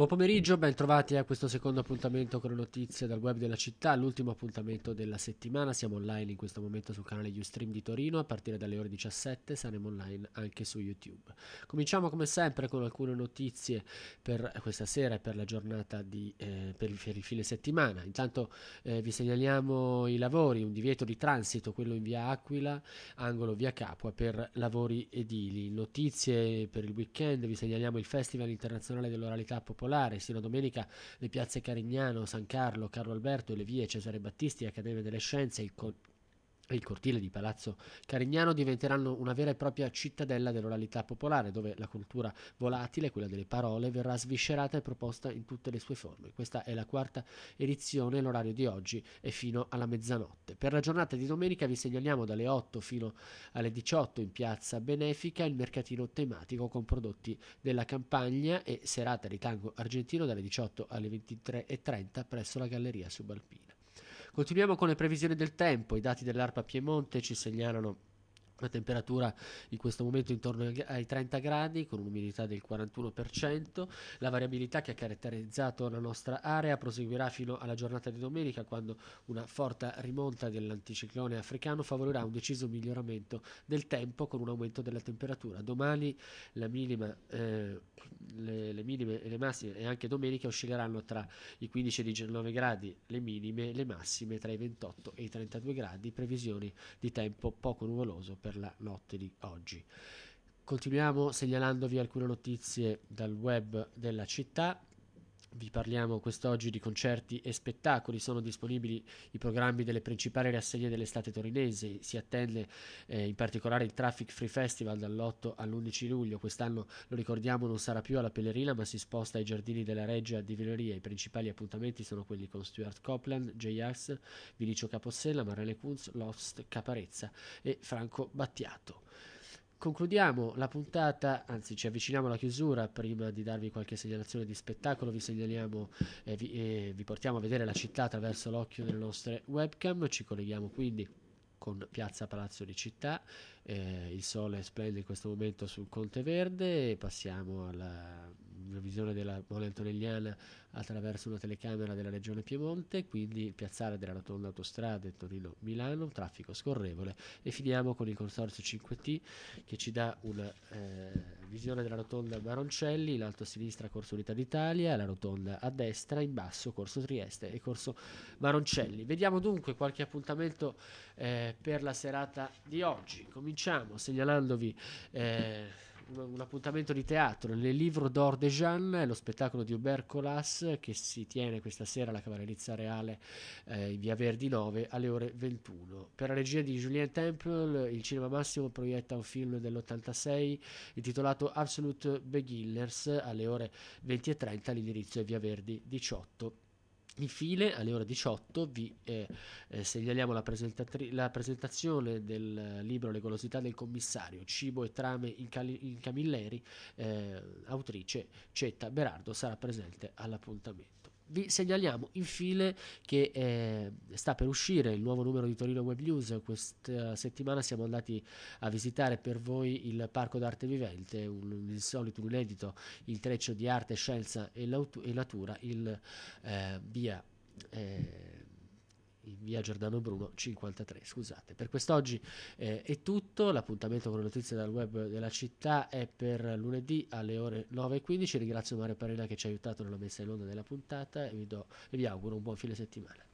Buon pomeriggio, ben trovati a questo secondo appuntamento con le notizie dal web della città, l'ultimo appuntamento della settimana. Siamo online in questo momento sul canale Ustream di Torino, a partire dalle ore 17 saremo online anche su YouTube. Cominciamo come sempre con alcune notizie per questa sera e per la giornata di, eh, per, il fine settimana. Intanto eh, vi segnaliamo i lavori, un divieto di transito, quello in via Aquila, angolo via Capua, per lavori edili. Notizie per il weekend, vi segnaliamo il Festival Internazionale dell'Oralità Popolare particolare, sino domenica le piazze Carignano, San Carlo, Carlo Alberto e le vie Cesare Battisti, Accademia delle Scienze, il e il cortile di Palazzo Carignano diventeranno una vera e propria cittadella dell'oralità popolare, dove la cultura volatile, quella delle parole, verrà sviscerata e proposta in tutte le sue forme. Questa è la quarta edizione, l'orario di oggi è fino alla mezzanotte. Per la giornata di domenica vi segnaliamo dalle 8 fino alle 18 in piazza Benefica il mercatino tematico con prodotti della campagna e serata di tango argentino dalle 18 alle 23.30 presso la Galleria Subalpina. Continuiamo con le previsioni del tempo. I dati dell'ARPA Piemonte ci segnalano la temperatura in questo momento è intorno ai 30 gradi con un'umidità del 41%. La variabilità che ha caratterizzato la nostra area proseguirà fino alla giornata di domenica quando una forte rimonta dell'anticiclone africano favorirà un deciso miglioramento del tempo con un aumento della temperatura. Domani minima, eh, le, le, minime e le massime e anche domenica oscilleranno tra i 15 e i 19 gradi le minime, e le massime tra i 28 e i 32 gradi, previsioni di tempo poco nuvoloso per per la notte di oggi. Continuiamo segnalandovi alcune notizie dal web della città vi parliamo quest'oggi di concerti e spettacoli. Sono disponibili i programmi delle principali rassegne dell'estate torinese. Si attende eh, in particolare il Traffic Free Festival dall'8 all'11 luglio. Quest'anno, lo ricordiamo, non sarà più alla Pellerina, ma si sposta ai giardini della Reggia di Veloria. I principali appuntamenti sono quelli con Stuart Copland, J-Ax, Vinicio Capossella, Marlene Kunz, Lost Caparezza e Franco Battiato concludiamo la puntata, anzi ci avviciniamo alla chiusura, prima di darvi qualche segnalazione di spettacolo vi segnaliamo e eh, vi, e eh, vi portiamo a vedere la città attraverso l'occhio delle nostre webcam, ci colleghiamo quindi con Piazza Palazzo di Città, eh, il sole splende in questo momento sul Conte Verde e passiamo alla una visione della Mole Antonelliana attraverso una telecamera della regione Piemonte, quindi piazzale della rotonda autostrade Torino-Milano, traffico scorrevole e finiamo con il consorzio 5T che ci dà una eh, visione della rotonda Maroncelli, in alto a sinistra Corso Unità d'Italia, la rotonda a destra, in basso Corso Trieste e Corso Maroncelli. Vediamo dunque qualche appuntamento eh, per la serata di oggi. Cominciamo segnalandovi... Eh, un appuntamento di teatro, nel Livre d'Or de Jeanne, lo spettacolo di Hubert Colas che si tiene questa sera alla Cavallerizza Reale eh, in via Verdi 9 alle ore 21. Per la regia di Julien Temple, il Cinema Massimo proietta un film dell'86 intitolato Absolute Beginners alle ore 20.30 all'indirizzo è via Verdi 18. Infine, alle ore 18 vi eh, eh, segnaliamo la, la, presentazione del libro Le golosità del commissario, cibo e trame in, Cali in Camilleri, eh, autrice Cetta Berardo sarà presente all'appuntamento vi segnaliamo infine che eh, sta per uscire il nuovo numero di Torino Web News. Questa settimana siamo andati a visitare per voi il Parco d'Arte Vivente, un insolito, un inedito intreccio di arte, scienza e, e natura, il eh, via. Eh, in via Giordano Bruno 53 scusate per quest'oggi eh, è tutto l'appuntamento con le notizie dal web della città è per lunedì alle ore 9.15 ringrazio Mario Parena che ci ha aiutato nella messa in onda della puntata e vi, do, e vi auguro un buon fine settimana